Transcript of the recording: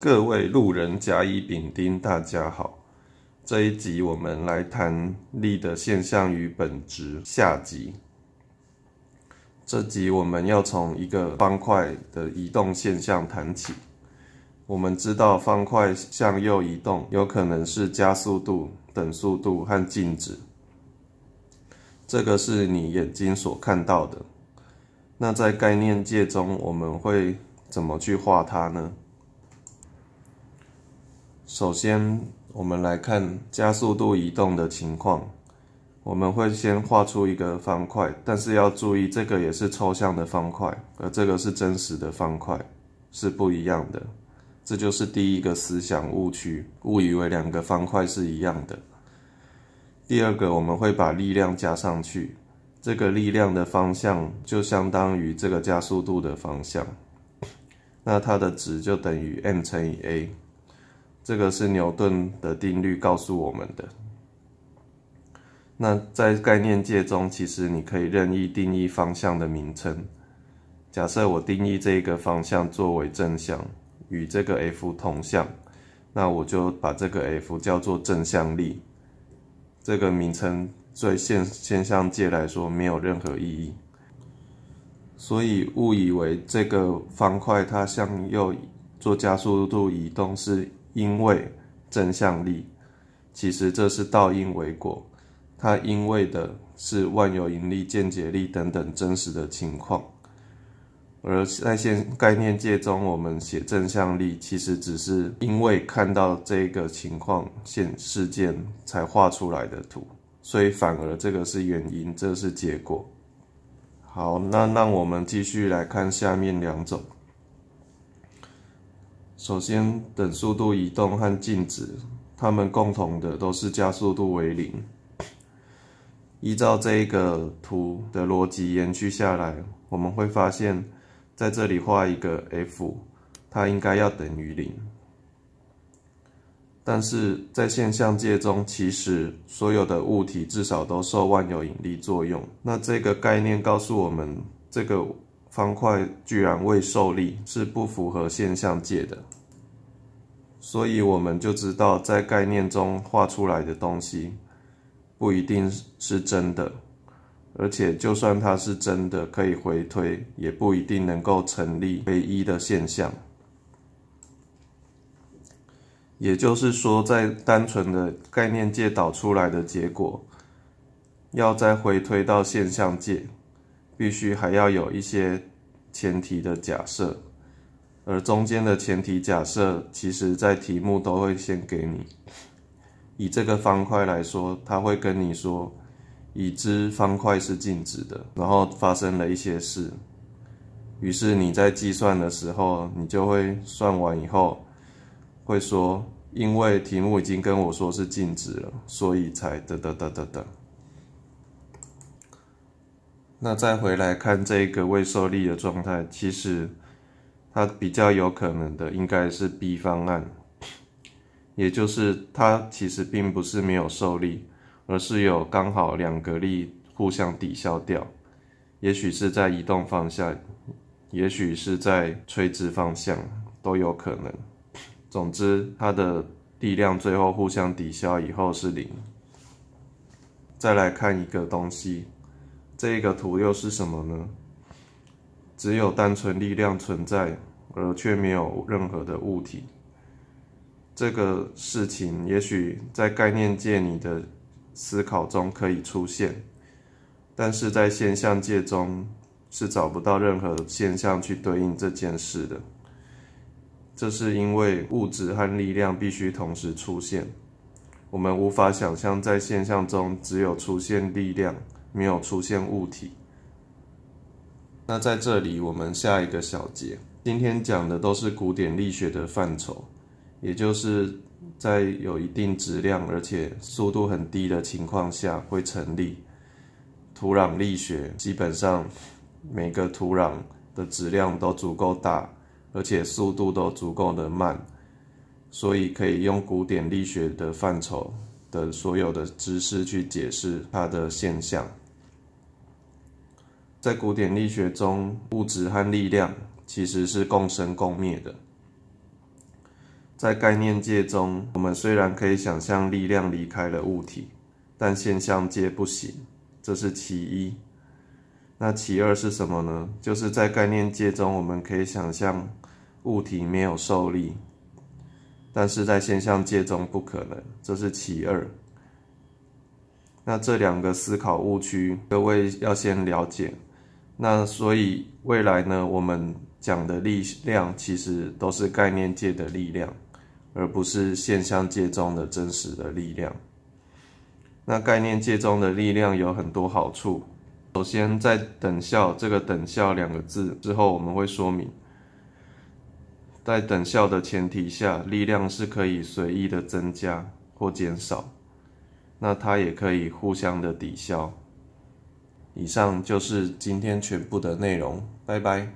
各位路人甲乙丙丁，大家好。这一集我们来谈力的现象与本质。下集，这集我们要从一个方块的移动现象谈起。我们知道方块向右移动，有可能是加速度、等速度和静止。这个是你眼睛所看到的。那在概念界中，我们会怎么去画它呢？首先，我们来看加速度移动的情况。我们会先画出一个方块，但是要注意，这个也是抽象的方块，而这个是真实的方块，是不一样的。这就是第一个思想误区，误以为两个方块是一样的。第二个，我们会把力量加上去，这个力量的方向就相当于这个加速度的方向，那它的值就等于 m 乘以 a。这个是牛顿的定律告诉我们的。那在概念界中，其实你可以任意定义方向的名称。假设我定义这个方向作为正向，与这个 F 同向，那我就把这个 F 叫做正向力。这个名称对现现象界来说没有任何意义。所以误以为这个方块它向右做加速度移动是。因为正向力，其实这是倒因为果，它因为的是万有引力、见解力等等真实的情况，而在现概念界中，我们写正向力，其实只是因为看到这个情况现事件才画出来的图，所以反而这个是原因，这是结果。好，那让我们继续来看下面两种。首先，等速度移动和静止，它们共同的都是加速度为零。依照这一个图的逻辑延续下来，我们会发现，在这里画一个 F，它应该要等于零。但是在现象界中，其实所有的物体至少都受万有引力作用。那这个概念告诉我们，这个。方块居然未受力，是不符合现象界的，所以我们就知道，在概念中画出来的东西不一定是真的，而且就算它是真的，可以回推，也不一定能够成立唯一的现象。也就是说，在单纯的概念界导出来的结果，要再回推到现象界。必须还要有一些前提的假设，而中间的前提假设，其实在题目都会先给你。以这个方块来说，它会跟你说，已知方块是静止的，然后发生了一些事。于是你在计算的时候，你就会算完以后，会说，因为题目已经跟我说是静止了，所以才得得得得得。那再回来看这个未受力的状态，其实它比较有可能的应该是 B 方案，也就是它其实并不是没有受力，而是有刚好两个力互相抵消掉，也许是在移动方向，也许是在垂直方向都有可能。总之，它的力量最后互相抵消以后是零。再来看一个东西。这个图又是什么呢？只有单纯力量存在，而却没有任何的物体。这个事情也许在概念界你的思考中可以出现，但是在现象界中是找不到任何现象去对应这件事的。这是因为物质和力量必须同时出现，我们无法想象在现象中只有出现力量。没有出现物体。那在这里，我们下一个小节。今天讲的都是古典力学的范畴，也就是在有一定质量而且速度很低的情况下会成立。土壤力学基本上每个土壤的质量都足够大，而且速度都足够的慢，所以可以用古典力学的范畴的所有的知识去解释它的现象。在古典力学中，物质和力量其实是共生共灭的。在概念界中，我们虽然可以想象力量离开了物体，但现象界不行，这是其一。那其二是什么呢？就是在概念界中，我们可以想象物体没有受力，但是在现象界中不可能，这是其二。那这两个思考误区，各位要先了解。那所以未来呢，我们讲的力量其实都是概念界的力量，而不是现象界中的真实的力量。那概念界中的力量有很多好处，首先在等效这个等效两个字之后，我们会说明，在等效的前提下，力量是可以随意的增加或减少，那它也可以互相的抵消。以上就是今天全部的内容，拜拜。